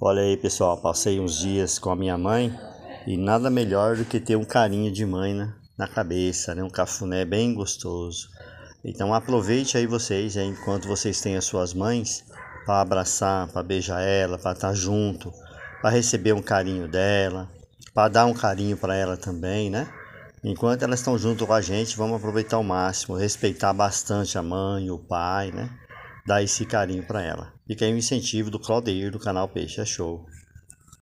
Olha aí, pessoal, passei uns dias com a minha mãe e nada melhor do que ter um carinho de mãe né, na cabeça, né? Um cafuné bem gostoso. Então aproveite aí vocês, aí, enquanto vocês têm as suas mães, para abraçar, para beijar ela, para estar tá junto, para receber um carinho dela, para dar um carinho para ela também, né? Enquanto elas estão junto com a gente, vamos aproveitar ao máximo, respeitar bastante a mãe, o pai, né? dar esse carinho para ela. Fica aí o incentivo do Claudeir do canal Peixe achou é Show.